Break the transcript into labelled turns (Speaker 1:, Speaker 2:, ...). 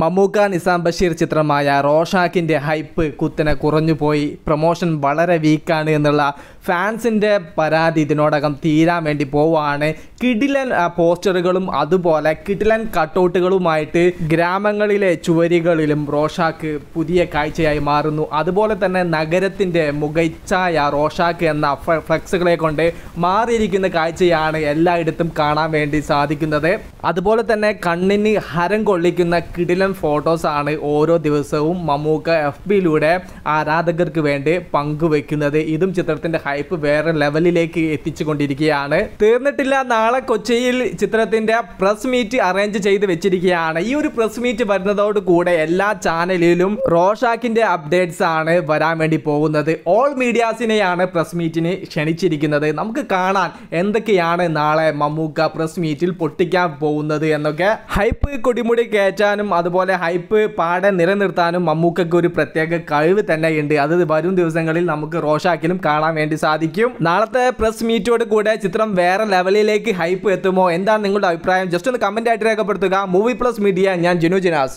Speaker 1: മമ്മൂക്ക നിസാം ബഷീർ ചിത്രമായ റോഷാക്കിൻ്റെ ഹൈപ്പ് കുത്തനെ കുറഞ്ഞു പോയി പ്രൊമോഷൻ വളരെ വീക്കാണ് എന്നുള്ള ഫാൻസിൻ്റെ പരാതി ഇതിനോടകം തീരാൻ വേണ്ടി പോവുകയാണ് കിഡിലൻ പോസ്റ്ററുകളും അതുപോലെ കിഡിലൻ കട്ടൗട്ടുകളുമായിട്ട് ഗ്രാമങ്ങളിലെ ചുവരികളിലും റോഷാക്ക് പുതിയ കാഴ്ചയായി മാറുന്നു അതുപോലെ തന്നെ നഗരത്തിൻ്റെ മുഖച്ചായ റോഷാക്ക് എന്ന ഫ്ലക്സുകളെ കൊണ്ട് മാറിയിരിക്കുന്ന കാഴ്ചയാണ് എല്ലായിടത്തും കാണാൻ വേണ്ടി സാധിക്കുന്നത് അതുപോലെ തന്നെ കണ്ണിന് ഹരം കൊള്ളിക്കുന്ന കിടിലൻ ഫോട്ടോസ് ഫോട്ടോസാണ് ഓരോ ദിവസവും മമ്മൂക്ക എഫ് ബിയിലൂടെ ആരാധകർക്ക് വേണ്ടി പങ്കുവെക്കുന്നത് ഇതും ചിത്രത്തിന്റെ ഹൈപ്പ് വേറെ ലെവലിലേക്ക് എത്തിച്ചുകൊണ്ടിരിക്കുകയാണ് തീർന്നിട്ടില്ല നാളെ കൊച്ചിയിൽ ചിത്രത്തിന്റെ പ്രസ് മീറ്റ് അറേഞ്ച് ചെയ്ത് വെച്ചിരിക്കുകയാണ് ഈ ഒരു പ്രസ് മീറ്റ് വരുന്നതോട് കൂടെ എല്ലാ ചാനലിലും റോഷാക്കിന്റെ അപ്ഡേറ്റ്സ് ആണ് വരാൻ വേണ്ടി പോകുന്നത് ഓൾ മീഡിയാസിനെയാണ് പ്രസ് മീറ്റിന് ക്ഷണിച്ചിരിക്കുന്നത് നമുക്ക് കാണാൻ എന്തൊക്കെയാണ് നാളെ മമ്മൂക്ക പ്രസ് മീറ്റിൽ പൊട്ടിക്കാൻ പോകുന്നത് എന്നൊക്കെ ഹൈപ്പ് കൊടിമുടി കയറ്റാനും അത് അതുപോലെ ഹൈപ്പ് പാടെ നിലനിർത്താനും മമ്മൂക്കൊക്കെ ഒരു പ്രത്യേക കഴിവ് തന്നെയുണ്ട് അത് വരും ദിവസങ്ങളിൽ നമുക്ക് റോഷാക്കിലും കാണാൻ വേണ്ടി സാധിക്കും നാളത്തെ പ്രസ് മീറ്റോട് കൂടെ ചിത്രം വേറെ ലെവലിലേക്ക് ഹൈപ്പ് എത്തുമോ എന്താണ് നിങ്ങളുടെ അഭിപ്രായം ജസ്റ്റ് ഒന്ന് കമന്റ് ആയിട്ട് രേഖപ്പെടുത്തുക മൂവി പ്ലസ് മീഡിയ ഞാൻ ജിനു ജിനാസ്